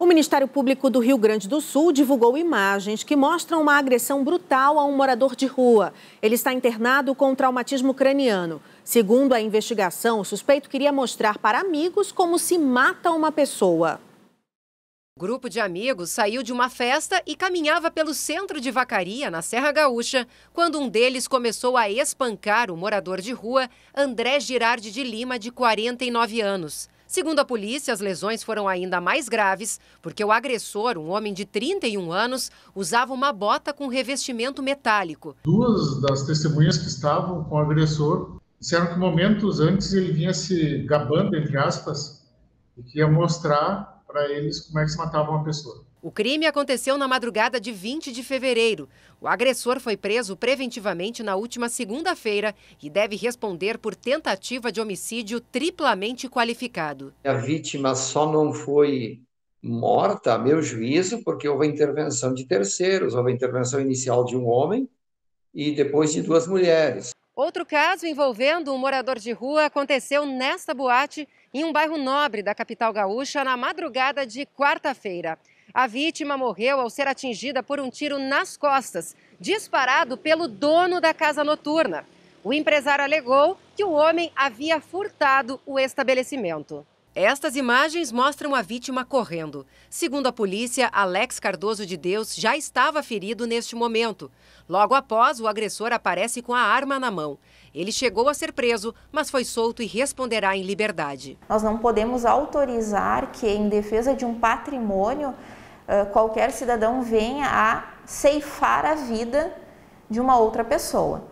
O Ministério Público do Rio Grande do Sul divulgou imagens que mostram uma agressão brutal a um morador de rua. Ele está internado com traumatismo craniano. Segundo a investigação, o suspeito queria mostrar para amigos como se mata uma pessoa. O grupo de amigos saiu de uma festa e caminhava pelo centro de Vacaria, na Serra Gaúcha, quando um deles começou a espancar o morador de rua, André Girardi de Lima, de 49 anos. Segundo a polícia, as lesões foram ainda mais graves porque o agressor, um homem de 31 anos, usava uma bota com revestimento metálico. Duas das testemunhas que estavam com o agressor disseram que momentos antes ele vinha se gabando, entre aspas, e que ia mostrar para eles como é que se matava uma pessoa. O crime aconteceu na madrugada de 20 de fevereiro. O agressor foi preso preventivamente na última segunda-feira e deve responder por tentativa de homicídio triplamente qualificado. A vítima só não foi morta, a meu juízo, porque houve intervenção de terceiros, houve intervenção inicial de um homem e depois de duas mulheres. Outro caso envolvendo um morador de rua aconteceu nesta boate, em um bairro nobre da capital gaúcha, na madrugada de quarta-feira. A vítima morreu ao ser atingida por um tiro nas costas, disparado pelo dono da casa noturna. O empresário alegou que o homem havia furtado o estabelecimento. Estas imagens mostram a vítima correndo. Segundo a polícia, Alex Cardoso de Deus já estava ferido neste momento. Logo após, o agressor aparece com a arma na mão. Ele chegou a ser preso, mas foi solto e responderá em liberdade. Nós não podemos autorizar que, em defesa de um patrimônio, qualquer cidadão venha a ceifar a vida de uma outra pessoa.